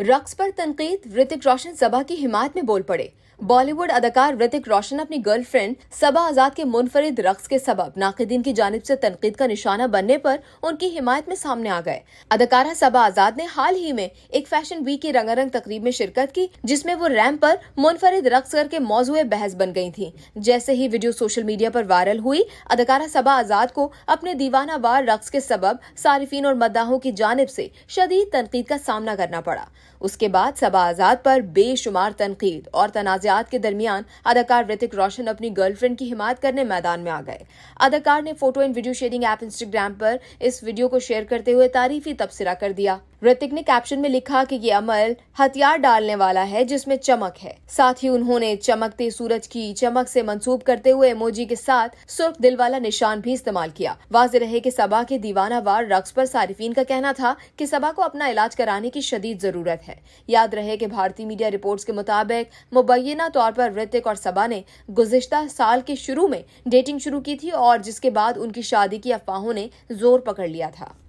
रक्स पर तनकीद ऋतिक रोशन सबा की हिमायत में बोल पड़े बॉलीवुड अदाकार ऋतिक रोशन अपनी गर्लफ्रेंड सबा आजाद के मुनफरिद रक्स के सबब नाकदीन की जानब ऐसी तनकीद का निशाना बनने पर उनकी हिमायत में सामने आ गए अदाकारा सबा आजाद ने हाल ही में एक फैशन वीक की रंगारंग तकरीब में शिरकत की जिसमे वो रैम्प पर मुनफरिद रक्स करके मौजूद बहस बन गई थी जैसे ही वीडियो सोशल मीडिया पर वायरल हुई अदाकारा सबा आजाद को अपने दीवाना वार रक्स के सबब सार्फिन और मद्दाहों की जानब ऐसी शदीद तनकीद का सामना करना पड़ा उसके बाद सबा आजाद पर बेशुमार तनकीद और तनाज़ात के दरमियान अदाकार ऋतिक रोशन अपनी गर्लफ्रेंड की हिमायत करने मैदान में आ गए अदाकार ने photo and video sharing app Instagram पर इस वीडियो को शेयर करते हुए तारीफी तबसरा कर दिया ऋतिक ने कैप्शन में लिखा कि ये अमल हथियार डालने वाला है जिसमें चमक है साथ ही उन्होंने चमकते सूरज की चमक से मंसूब करते हुए एमोजी के साथ सुर्ख दिल वाला निशान भी इस्तेमाल किया वाज रहे कि सभा के दीवाना वार रक्स पर सारिफिन का कहना था कि सभा को अपना इलाज कराने की शदीद जरूरत है याद रहे कि भारतीय मीडिया रिपोर्ट्स के मुताबिक मुबैना तौर पर ऋतिक और सभा ने गुजशत साल के शुरू में डेटिंग शुरू की थी और जिसके बाद उनकी शादी की अफवाहों ने जोर पकड़ लिया था